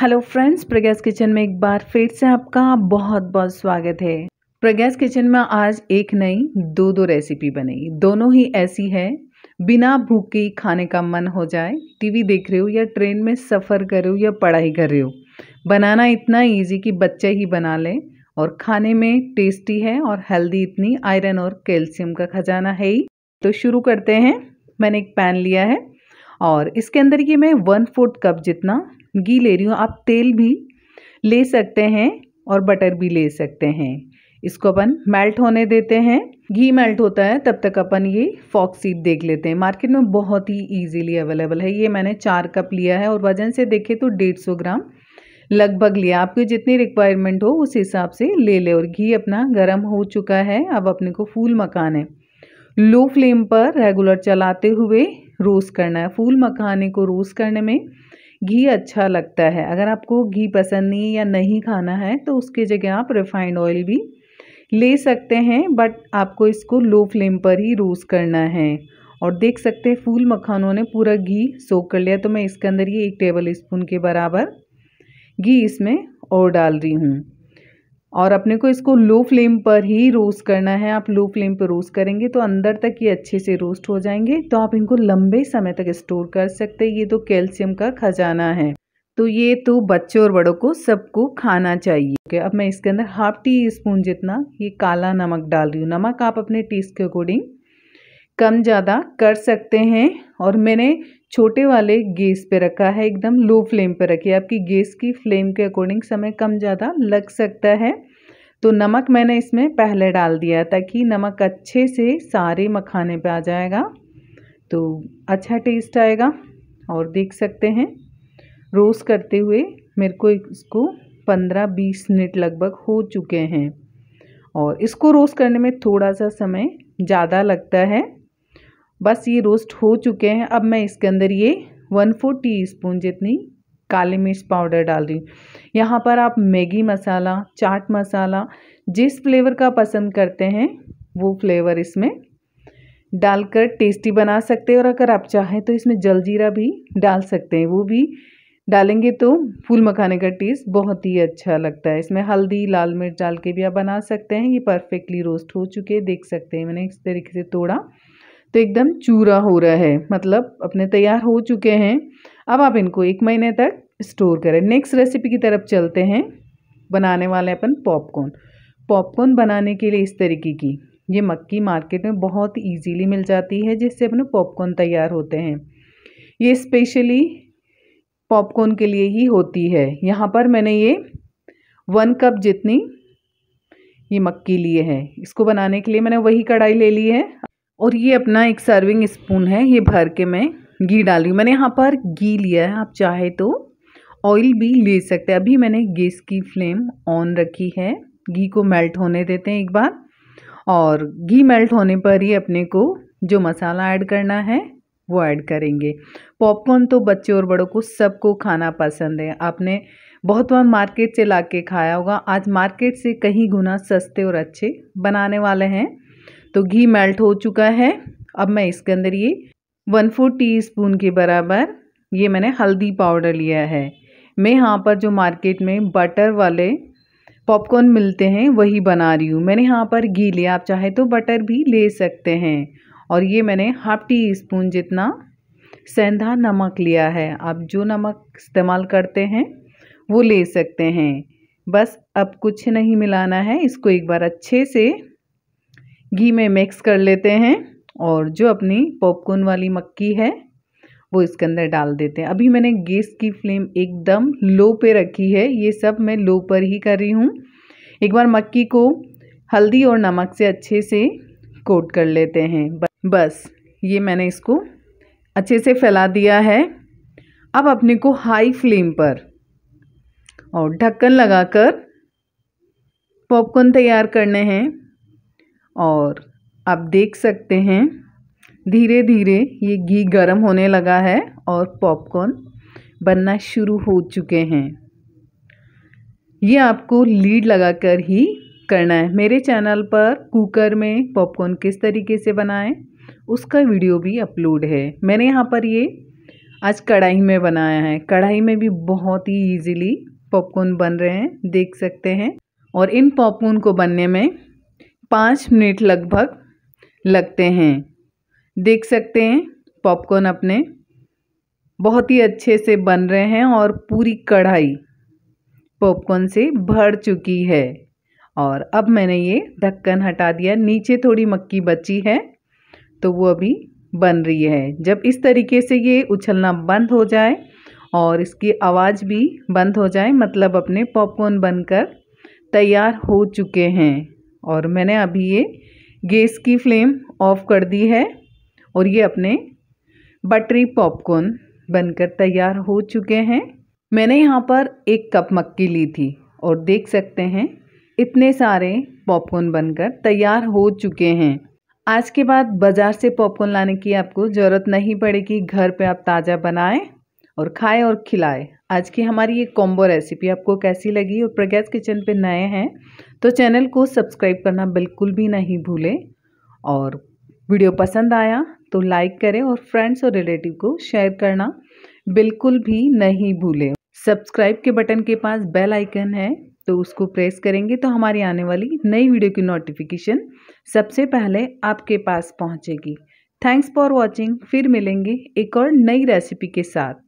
hello friends प्रगैस kitchen में एक बार फिर से आपका बहुत बहुत स्वागत है प्रगैस किचन में आज एक नई दो दो रेसिपी बनेगी दोनों ही ऐसी है बिना भूख के खाने का मन हो जाए टीवी देख रहे हो या ट्रेन में सफ़र कर रहे हो या पढ़ाई कर रहे हो बनाना इतना इजी कि बच्चे ही बना लें और खाने में टेस्टी है और हेल्दी इतनी आयरन और कैल्शियम का खजाना है ही तो शुरू करते हैं मैंने एक पैन लिया है और इसके अंदर ये मैं वन फोर्थ कप जितना घी ले रही हूँ आप तेल भी ले सकते हैं और बटर भी ले सकते हैं इसको अपन मेल्ट होने देते हैं घी मेल्ट होता है तब तक अपन ये फॉक्स सीड देख लेते हैं मार्केट में बहुत ही इजीली अवेलेबल है ये मैंने चार कप लिया है और वजन से देखें तो डेढ़ सौ ग्राम लगभग लिया आपकी जितनी रिक्वायरमेंट हो उस हिसाब से ले ले और घी अपना गर्म हो चुका है अब अपने को फूल मकाने लो फ्लेम पर रेगुलर चलाते हुए रोस्ट करना है फूल मखाने को रोस्ट करने में घी अच्छा लगता है अगर आपको घी पसंद नहीं या नहीं खाना है तो उसकी जगह आप रिफाइंड ऑयल भी ले सकते हैं बट आपको इसको लो फ्लेम पर ही रोस्ट करना है और देख सकते हैं फूल मखानों ने पूरा घी सोख कर लिया तो मैं इसके अंदर ये एक टेबल स्पून के बराबर घी इसमें और डाल रही हूँ और अपने को इसको लो फ्लेम पर ही रोस्ट करना है आप लो फ्लेम पर रोस्ट करेंगे तो अंदर तक ये अच्छे से रोस्ट हो जाएंगे तो आप इनको लंबे समय तक स्टोर कर सकते हैं ये तो कैल्शियम का खजाना है तो ये तो बच्चों और बड़ों को सबको खाना चाहिए okay, अब मैं इसके अंदर हाफ टी स्पून जितना ये काला नमक डाल रही हूँ नमक आप अपने टेस्ट के अकॉर्डिंग कम ज़्यादा कर सकते हैं और मैंने छोटे वाले गैस पे रखा है एकदम लो फ्लेम पे है आपकी गैस की फ्लेम के अकॉर्डिंग समय कम ज़्यादा लग सकता है तो नमक मैंने इसमें पहले डाल दिया ताकि नमक अच्छे से सारे मखाने पे आ जाएगा तो अच्छा टेस्ट आएगा और देख सकते हैं रोस्ट करते हुए मेरे को इसको पंद्रह बीस मिनट लगभग हो चुके हैं और इसको रोस्ट करने में थोड़ा सा समय ज़्यादा लगता है बस ये रोस्ट हो चुके हैं अब मैं इसके अंदर ये वन फोर टी स्पून जितनी काली मिर्च पाउडर डाल रही हूँ यहाँ पर आप मैगी मसाला चाट मसाला जिस फ्लेवर का पसंद करते हैं वो फ्लेवर इसमें डालकर टेस्टी बना सकते हैं और अगर आप चाहें तो इसमें जलजीरा भी डाल सकते हैं वो भी डालेंगे तो फूल मखाने का टेस्ट बहुत ही अच्छा लगता है इसमें हल्दी लाल मिर्च डाल के भी आप बना सकते हैं ये परफेक्टली रोस्ट हो चुके हैं देख सकते हैं मैंने इस तरीके से तोड़ा तो एकदम चूरा हो रहा है मतलब अपने तैयार हो चुके हैं अब आप इनको एक महीने तक स्टोर करें नेक्स्ट रेसिपी की तरफ चलते हैं बनाने वाले अपन पॉपकॉर्न पॉपकॉर्न बनाने के लिए इस तरीके की ये मक्की मार्केट में बहुत इजीली मिल जाती है जिससे अपने पॉपकॉर्न तैयार होते हैं ये स्पेशली पॉपकॉर्न के लिए ही होती है यहाँ पर मैंने ये वन कप जितनी ये मक्की लिए है इसको बनाने के लिए मैंने वही कढ़ाई ले ली है और ये अपना एक सर्विंग स्पून है ये भर के मैं घी डाल रही हूँ मैंने यहाँ पर घी लिया है आप चाहे तो ऑयल भी ले सकते हैं अभी मैंने गैस की फ्लेम ऑन रखी है घी को मेल्ट होने देते हैं एक बार और घी मेल्ट होने पर ही अपने को जो मसाला ऐड करना है वो ऐड करेंगे पॉपकॉर्न तो बच्चे और बड़ों को सबको खाना पसंद है आपने बहुत बार मार्केट से ला के खाया होगा आज मार्केट से कहीं गुना सस्ते और अच्छे बनाने वाले हैं तो घी मेल्ट हो चुका है अब मैं इसके अंदर ये वन फोर टी स्पून के बराबर ये मैंने हल्दी पाउडर लिया है मैं यहाँ पर जो मार्केट में बटर वाले पॉपकॉर्न मिलते हैं वही बना रही हूँ मैंने यहाँ पर घी लिया आप चाहे तो बटर भी ले सकते हैं और ये मैंने हाफ टी स्पून जितना सेंधा नमक लिया है आप जो नमक इस्तेमाल करते हैं वो ले सकते हैं बस अब कुछ नहीं मिलाना है इसको एक बार अच्छे से घी में मिक्स कर लेते हैं और जो अपनी पॉपकॉर्न वाली मक्की है वो इसके अंदर डाल देते हैं अभी मैंने गैस की फ्लेम एकदम लो पे रखी है ये सब मैं लो पर ही कर रही हूँ एक बार मक्की को हल्दी और नमक से अच्छे से कोट कर लेते हैं बस ये मैंने इसको अच्छे से फैला दिया है अब अपने को हाई फ्लेम पर और ढक्कन लगाकर पॉपकॉर्न तैयार करने हैं और आप देख सकते हैं धीरे धीरे ये घी गर्म होने लगा है और पॉपकॉर्न बनना शुरू हो चुके हैं ये आपको लीड लगाकर ही करना है मेरे चैनल पर कुकर में पॉपकॉर्न किस तरीके से बनाएं उसका वीडियो भी अपलोड है मैंने यहाँ पर ये आज कढ़ाई में बनाया है कढ़ाई में भी बहुत ही इजीली पॉपकॉर्न बन रहे हैं देख सकते हैं और इन पॉपकॉर्न को बनने में पाँच मिनट लगभग लगते हैं देख सकते हैं पॉपकॉर्न अपने बहुत ही अच्छे से बन रहे हैं और पूरी कढ़ाई पॉपकॉर्न से भर चुकी है और अब मैंने ये ढक्कन हटा दिया नीचे थोड़ी मक्की बची है तो वो अभी बन रही है जब इस तरीके से ये उछलना बंद हो जाए और इसकी आवाज़ भी बंद हो जाए मतलब अपने पॉपकॉर्न बनकर तैयार हो चुके हैं और मैंने अभी ये गैस की फ्लेम ऑफ कर दी है और ये अपने बटरी पॉपकॉर्न बनकर तैयार हो चुके हैं मैंने यहाँ पर एक कप मक्की ली थी और देख सकते हैं इतने सारे पॉपकॉर्न बनकर तैयार हो चुके हैं आज के बाद बाज़ार से पॉपकॉर्न लाने की आपको ज़रूरत नहीं पड़ेगी घर पे आप ताज़ा बनाएं और खाए और खिलाए आज की हमारी ये कॉम्बो रेसिपी आपको कैसी लगी और प्रगैस किचन पे नए हैं तो चैनल को सब्सक्राइब करना बिल्कुल भी नहीं भूलें और वीडियो पसंद आया तो लाइक करें और फ्रेंड्स और रिलेटिव को शेयर करना बिल्कुल भी नहीं भूलें सब्सक्राइब के बटन के पास बेल आइकन है तो उसको प्रेस करेंगे तो हमारी आने वाली नई वीडियो की नोटिफिकेशन सबसे पहले आपके पास पहुँचेगी थैंक्स फॉर वॉचिंग फिर मिलेंगे एक और नई रेसिपी के साथ